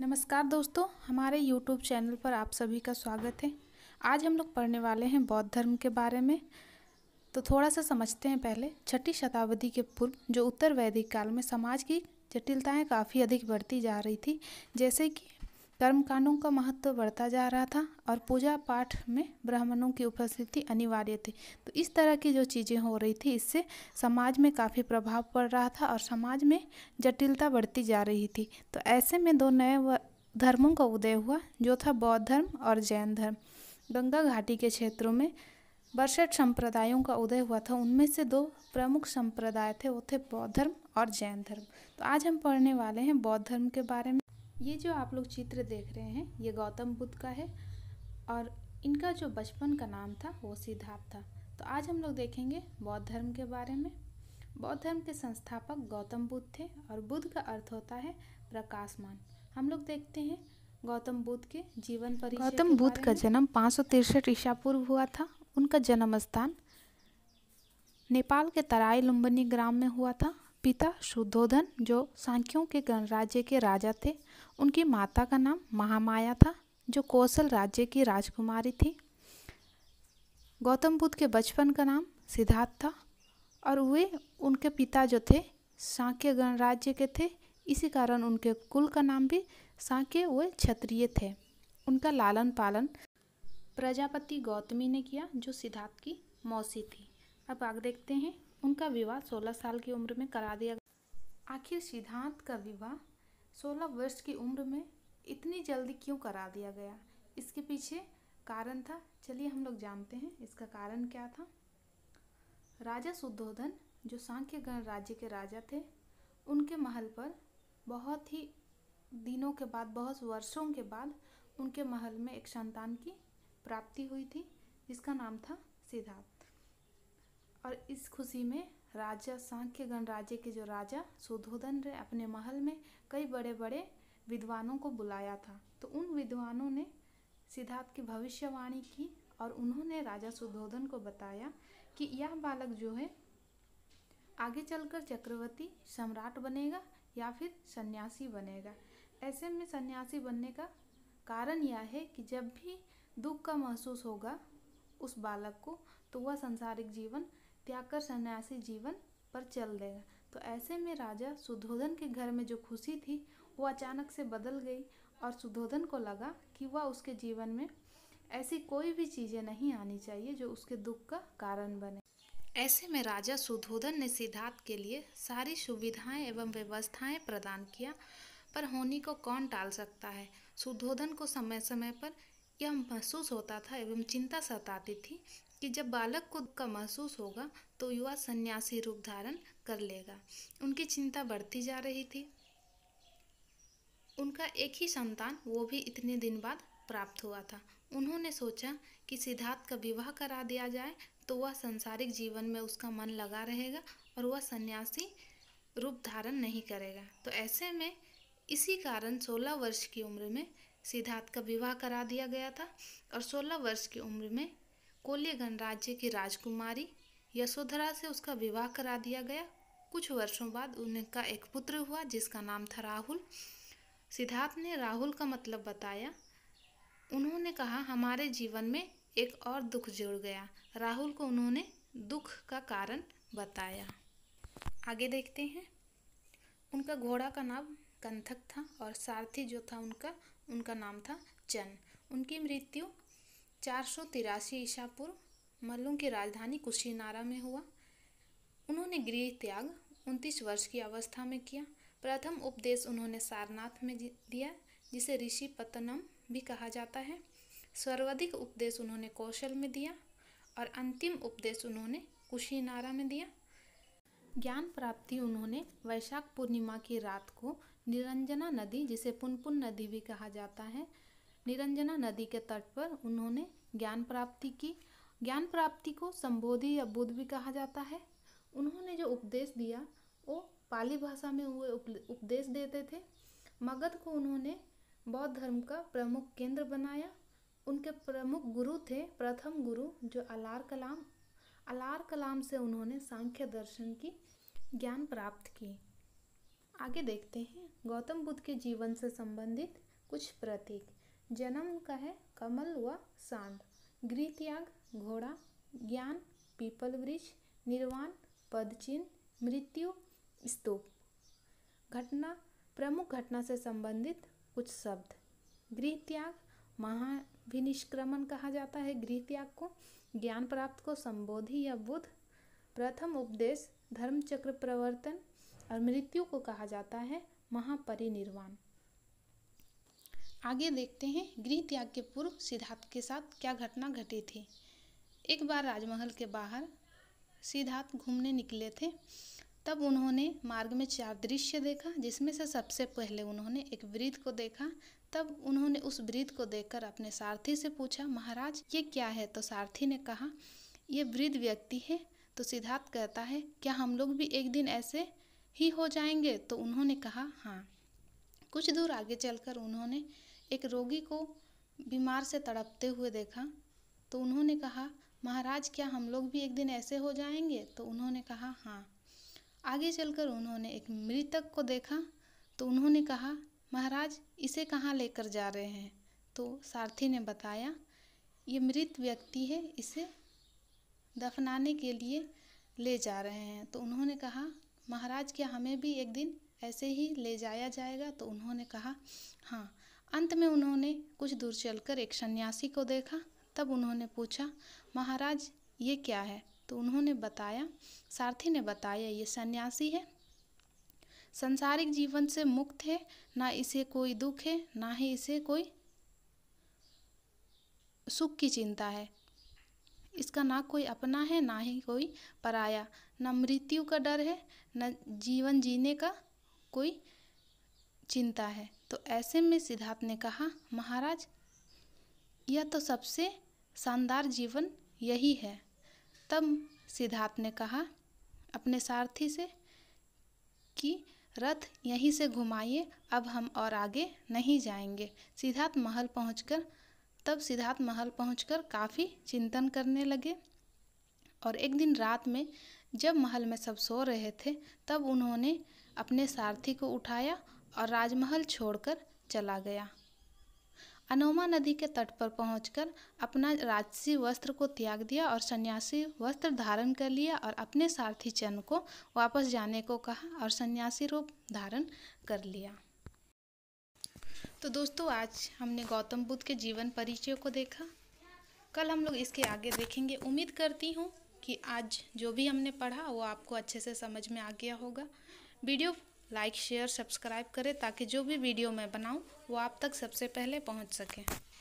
नमस्कार दोस्तों हमारे YouTube चैनल पर आप सभी का स्वागत है आज हम लोग पढ़ने वाले हैं बौद्ध धर्म के बारे में तो थोड़ा सा समझते हैं पहले छठी शताब्दी के पूर्व जो उत्तर वैदिक काल में समाज की जटिलताएं काफ़ी अधिक बढ़ती जा रही थी जैसे कि कर्म कांडों का महत्व बढ़ता जा रहा था और पूजा पाठ में ब्राह्मणों की उपस्थिति अनिवार्य थी तो इस तरह की जो चीज़ें हो रही थी इससे समाज में काफ़ी प्रभाव पड़ रहा था और समाज में जटिलता बढ़ती जा रही थी तो ऐसे में दो नए धर्मों का उदय हुआ जो था बौद्ध धर्म और जैन धर्म गंगा घाटी के क्षेत्रों में बरसठ संप्रदायों का उदय हुआ था उनमें से दो प्रमुख संप्रदाय थे वो थे बौद्ध धर्म और जैन धर्म तो आज हम पढ़ने वाले हैं बौद्ध धर्म के बारे में ये जो आप लोग चित्र देख रहे हैं ये गौतम बुद्ध का है और इनका जो बचपन का नाम था वो सिद्धार्थ था तो आज हम लोग देखेंगे बौद्ध धर्म के बारे में बौद्ध धर्म के संस्थापक गौतम बुद्ध थे और बुद्ध का अर्थ होता है प्रकाशमान हम लोग देखते हैं गौतम बुद्ध के जीवन पर गौतम बुद्ध का जन्म पाँच सौ तिरसठ ईसा पूर्व हुआ था उनका जन्म स्थान नेपाल के तराई लुम्बनी ग्राम में हुआ था पिता शुद्धोधन जो सांख्यों के गणराज्य के राजा थे उनकी माता का नाम महामाया था जो कौशल राज्य की राजकुमारी थी गौतम बुद्ध के बचपन का नाम सिद्धार्थ था और वे उनके पिता जो थे सांख्य गणराज्य के थे इसी कारण उनके कुल का नाम भी सांख्य वे क्षत्रिय थे उनका लालन पालन प्रजापति गौतमी ने किया जो सिद्धार्थ की मौसी थी अब आगे देखते हैं उनका विवाह 16 साल की उम्र में करा दिया गया आखिर सिद्धांत का विवाह 16 वर्ष की उम्र में इतनी जल्दी क्यों करा दिया गया इसके पीछे कारण था चलिए हम लोग जानते हैं इसका कारण क्या था राजा सुद्धोधन जो सांख्य गण राज्य के राजा थे उनके महल पर बहुत ही दिनों के बाद बहुत वर्षों के बाद उनके महल में एक संतान की प्राप्ति हुई थी जिसका नाम था सिद्धार्थ और इस खुशी में राजा सांख्य गणराज्य के जो राजा सुधोधन ने अपने महल में कई बड़े बड़े विद्वानों को बुलाया था तो उन विद्वानों ने सिद्धार्थ की भविष्यवाणी की और उन्होंने राजा सुधोधन को बताया कि यह बालक जो है आगे चलकर चक्रवर्ती सम्राट बनेगा या फिर सन्यासी बनेगा ऐसे में सन्यासी बनने का कारण यह है कि जब भी दुख का महसूस होगा उस बालक को तो वह संसारिक जीवन त्याग कर सन्यासी जीवन पर चल देगा तो ऐसे में राजा सुधोधन के घर में जो खुशी थी वो अचानक से बदल गई और सुधोधन को लगा कि वह उसके जीवन में ऐसी कोई भी चीज़ें नहीं आनी चाहिए जो उसके दुख का कारण बने ऐसे में राजा सुधोधन ने सिद्धार्थ के लिए सारी सुविधाएं एवं व्यवस्थाएं प्रदान किया पर होनी को कौन टाल सकता है सुधोधन को समय समय पर यह महसूस होता था एवं चिंता सताती थी कि जब बालक को का महसूस होगा तो युवा सन्यासी रूप धारण कर लेगा उनकी चिंता बढ़ती जा रही थी उनका एक ही संतान वो भी इतने दिन बाद प्राप्त हुआ था उन्होंने सोचा कि सिद्धार्थ का विवाह करा दिया जाए तो वह संसारिक जीवन में उसका मन लगा रहेगा और वह सन्यासी रूप धारण नहीं करेगा तो ऐसे में इसी कारण 16 वर्ष की उम्र में सिद्धार्थ का विवाह करा दिया गया था और 16 वर्ष की उम्र में कोल्य गणराज्य की राजकुमारी यशोधरा से उसका विवाह करा दिया गया कुछ वर्षों बाद उनका एक पुत्र हुआ जिसका नाम था राहुल सिद्धार्थ ने राहुल का मतलब बताया उन्होंने कहा हमारे जीवन में एक और दुख जुड़ गया राहुल को उन्होंने दुख का कारण बताया आगे देखते हैं उनका घोड़ा का नाम कंथक था और सारथी जो था उनका उनका नाम था चन उनकी मृत्यु चार सौ तिरासी ईसा पूर्व मल्लों की राजधानी कुशीनारा में हुआ उन्होंने गृह त्याग उनतीस वर्ष की अवस्था में किया प्रथम उपदेश उन्होंने सारनाथ में दिया जिसे ऋषि पतनम भी कहा जाता है सर्वाधिक उपदेश उन्होंने कौशल में दिया और अंतिम उपदेश उन्होंने कुशीनारा में दिया ज्ञान प्राप्ति उन्होंने वैशाख पूर्णिमा की रात को निरंजना नदी जिसे पुनपुन नदी भी कहा जाता है निरंजना नदी के तट पर उन्होंने ज्ञान प्राप्ति की ज्ञान प्राप्ति को संबोधि या बुद्ध भी कहा जाता है उन्होंने जो उपदेश दिया वो पाली भाषा में हुए उपदेश देते थे मगध को उन्होंने बौद्ध धर्म का प्रमुख केंद्र बनाया उनके प्रमुख गुरु थे प्रथम गुरु जो अलार कलाम अलार कलाम से उन्होंने सांख्य दर्शन की ज्ञान प्राप्त की आगे देखते हैं गौतम बुद्ध के जीवन से संबंधित कुछ प्रतीक जन्म का है कमल व सांड गृहत्याग घोड़ा ज्ञान पीपल वृक्ष निर्वाण पदचिन्ह मृत्यु स्तूप घटना प्रमुख घटना से संबंधित कुछ शब्द गृहत्याग महाभिनिष्क्रमण कहा जाता है गृहत्याग को ज्ञान प्राप्त को संबोधि या बुद्ध प्रथम उपदेश धर्मचक्र प्रवर्तन और मृत्यु को कहा जाता है महापरिनिर्वाण आगे देखते हैं गृह त्याग के पूर्व सिद्धार्थ के साथ क्या घटना घटी थी एक बार राजमहल के बाहर सिद्धार्थ घूमने निकले थे तब उन्होंने मार्ग में चार दृश्य देखा जिसमें से सबसे पहले उन्होंने एक वृद्ध को देखा तब उन्होंने उस वृद्ध को देखकर अपने सारथी से पूछा महाराज ये क्या है तो सारथी ने कहा ये वृद्ध व्यक्ति है तो सिद्धार्थ कहता है क्या हम लोग भी एक दिन ऐसे ही हो जाएंगे तो उन्होंने कहा हाँ कुछ दूर आगे चलकर उन्होंने एक रोगी को बीमार से तड़पते हुए देखा तो उन्होंने कहा महाराज क्या हम लोग भी एक दिन ऐसे हो जाएंगे तो उन्होंने कहा हाँ आगे चलकर उन्होंने एक मृतक को देखा तो उन्होंने कहा महाराज इसे कहाँ लेकर जा रहे हैं तो सारथी ने बताया ये मृत व्यक्ति है इसे दफनाने के लिए ले जा रहे हैं तो उन्होंने कहा महाराज क्या हमें भी एक दिन ऐसे ही ले जाया जाएगा तो उन्होंने कहा हाँ अंत में उन्होंने कुछ दूर चलकर एक सन्यासी को देखा तब उन्होंने पूछा महाराज ये क्या है तो उन्होंने बताया सारथी ने बताया ये सन्यासी है संसारिक जीवन से मुक्त है ना इसे कोई दुख है ना ही इसे कोई सुख की चिंता है इसका ना कोई अपना है ना ही कोई पराया ना मृत्यु का डर है ना जीवन जीने का कोई चिंता है तो ऐसे में सिद्धार्थ ने कहा महाराज यह तो सबसे शानदार जीवन यही है तब सिद्धार्थ ने कहा अपने सारथी से कि रथ यहीं से घुमाइए अब हम और आगे नहीं जाएंगे सिद्धार्थ महल पहुंचकर तब सिद्धार्थ महल पहुंचकर काफ़ी चिंतन करने लगे और एक दिन रात में जब महल में सब सो रहे थे तब उन्होंने अपने सारथी को उठाया और राजमहल छोड़कर चला गया अनोमा नदी के तट पर पहुंचकर अपना राजसी वस्त्र को त्याग दिया और सन्यासी वस्त्र धारण कर लिया और अपने सारथी चंद को वापस जाने को कहा और सन्यासी रूप धारण कर लिया तो दोस्तों आज हमने गौतम बुद्ध के जीवन परिचय को देखा कल हम लोग इसके आगे देखेंगे उम्मीद करती हूँ कि आज जो भी हमने पढ़ा वो आपको अच्छे से समझ में आ गया होगा वीडियो लाइक शेयर सब्सक्राइब करें ताकि जो भी वीडियो मैं बनाऊं वो आप तक सबसे पहले पहुंच सके